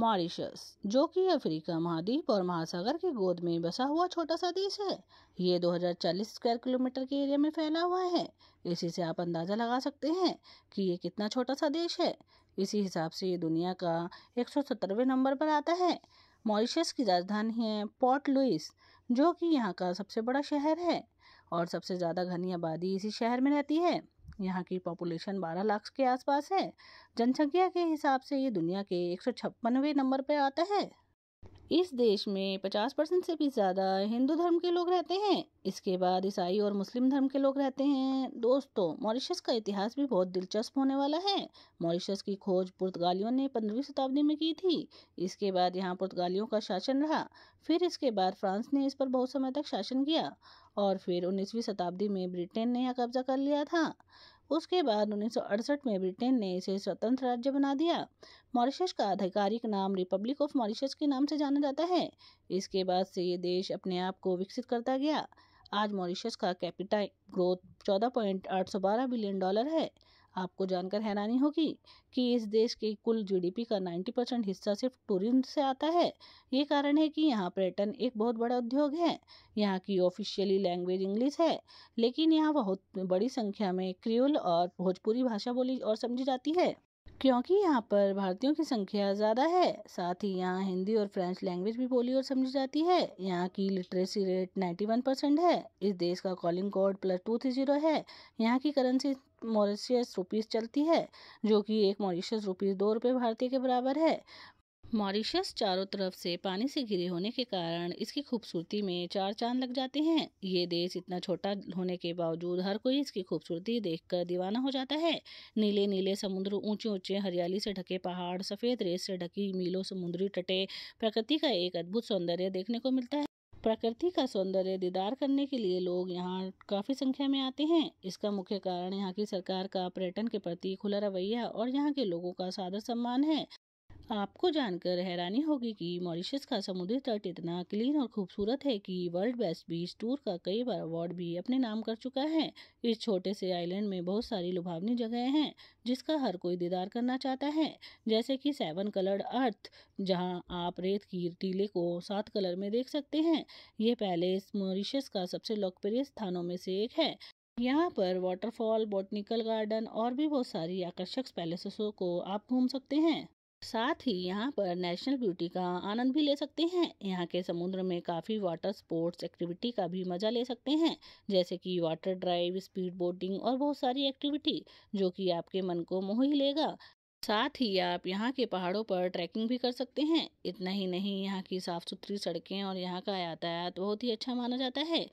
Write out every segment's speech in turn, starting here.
Mauritius जो कि Africa महाद्वीप और महासागर की गोद में बसा हुआ छोटा सा देश है ये 2040 स्क्वायर किलोमीटर के एरिया में फैला हुआ है इसी से आप अंदाज़ा लगा सकते हैं कि ये कितना छोटा सा देश है इसी हिसाब से ये दुनिया का एक नंबर पर आता है मॉरिशस की राजधानी है पोर्ट लुइस जो कि यहाँ का सबसे बड़ा शहर है और सबसे ज़्यादा घनी आबादी इसी शहर में रहती है यहाँ की पॉपुलेशन 12 लाख के आसपास है जनसंख्या के हिसाब से ये दुनिया के एक नंबर पर आता है इस देश में 50 परसेंट से भी ज़्यादा हिंदू धर्म के लोग रहते हैं इसके बाद ईसाई और मुस्लिम धर्म के लोग रहते हैं दोस्तों मॉरिशस का इतिहास भी बहुत दिलचस्प होने वाला है मॉरिशस की खोज पुर्तगालियों ने पंद्रहवीं शताब्दी में की थी इसके बाद यहाँ पुर्तगालियों का शासन रहा फिर इसके बाद फ्रांस ने इस पर बहुत समय तक शासन किया और फिर उन्नीसवीं शताब्दी में ब्रिटेन ने यह कब्जा कर लिया था उसके बाद उन्नीस में ब्रिटेन ने इसे स्वतंत्र राज्य बना दिया मॉरिशस का आधिकारिक नाम रिपब्लिक ऑफ मॉरिशस के नाम से जाना जाता है इसके बाद से ये देश अपने आप को विकसित करता गया आज मॉरिशस का कैपिटल ग्रोथ बारह बिलियन डॉलर है आपको जानकर हैरानी होगी कि इस देश के कुल जीडीपी का 90 परसेंट हिस्सा सिर्फ टूरिज्म से आता है ये कारण है कि यहाँ पर्यटन एक बहुत बड़ा उद्योग है यहाँ की ऑफिशियली लैंग्वेज इंग्लिश है लेकिन यहाँ बहुत बड़ी संख्या में क्रियुल और भोजपुरी भाषा बोली और समझी जाती है क्योंकि यहाँ पर भारतीयों की संख्या ज़्यादा है साथ ही यहाँ हिंदी और फ्रेंच लैंग्वेज भी बोली और समझी जाती है यहाँ की लिटरेसी रेट 91 परसेंट है इस देश का calling code plus two three zero है यहाँ की करेंसी मॉरिशियस रुपीस चलती है जो कि एक मॉरिशियस रुपीस दो रुपये भारतीय के बराबर है मॉरिशस चारों तरफ से पानी से घिरे होने के कारण इसकी खूबसूरती में चार चांद लग जाते हैं ये देश इतना छोटा होने के बावजूद हर कोई इसकी खूबसूरती देखकर दीवाना हो जाता है नीले नीले समुद्र ऊंचे ऊंचे हरियाली से ढके पहाड़ सफ़ेद रेत से ढकी मीलों समुद्री तटे प्रकृति का एक अद्भुत सौंदर्य देखने को मिलता है प्रकृति का सौंदर्य दीदार करने के लिए लोग यहाँ काफ़ी संख्या में आते हैं इसका मुख्य कारण यहाँ की सरकार का पर्यटन के प्रति खुला रवैया और यहाँ के लोगों का सादर सम्मान है आपको जानकर हैरानी होगी कि मॉरिशस का समुद्री तट इतना क्लीन और खूबसूरत है कि वर्ल्ड बेस्ट बीच टूर का कई बार अवार्ड भी अपने नाम कर चुका है इस छोटे से आइलैंड में बहुत सारी लुभावनी जगहें हैं जिसका हर कोई दीदार करना चाहता है जैसे कि सेवन कलर्ड अर्थ जहां आप रेत की टीले को सात कलर में देख सकते हैं ये पैलेस मॉरिशस का सबसे लोकप्रिय स्थानों में से एक है यहाँ पर वाटरफॉल बोटनिकल गार्डन और भी बहुत सारी आकर्षक पैलेसों को आप घूम सकते हैं साथ ही यहाँ पर नेशनल ब्यूटी का आनंद भी ले सकते हैं यहाँ के समुद्र में काफ़ी वाटर स्पोर्ट्स एक्टिविटी का भी मज़ा ले सकते हैं जैसे कि वाटर ड्राइव स्पीड बोटिंग और बहुत सारी एक्टिविटी जो कि आपके मन को मोह ही लेगा साथ ही आप यहाँ के पहाड़ों पर ट्रैकिंग भी कर सकते हैं इतना ही नहीं यहाँ की साफ़ सुथरी सड़कें और यहाँ का यातायात बहुत ही अच्छा माना जाता है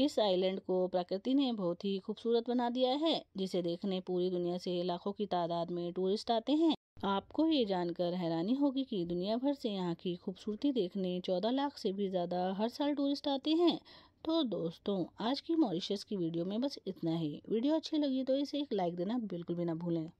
इस आइलैंड को प्रकृति ने बहुत ही खूबसूरत बना दिया है जिसे देखने पूरी दुनिया से लाखों की तादाद में टूरिस्ट आते हैं आपको ये जानकर हैरानी होगी कि दुनिया भर से यहाँ की खूबसूरती देखने 14 लाख से भी ज़्यादा हर साल टूरिस्ट आते हैं तो दोस्तों आज की मॉरिशस की वीडियो में बस इतना ही वीडियो अच्छी लगी तो इसे एक लाइक देना बिल्कुल भी ना भूलें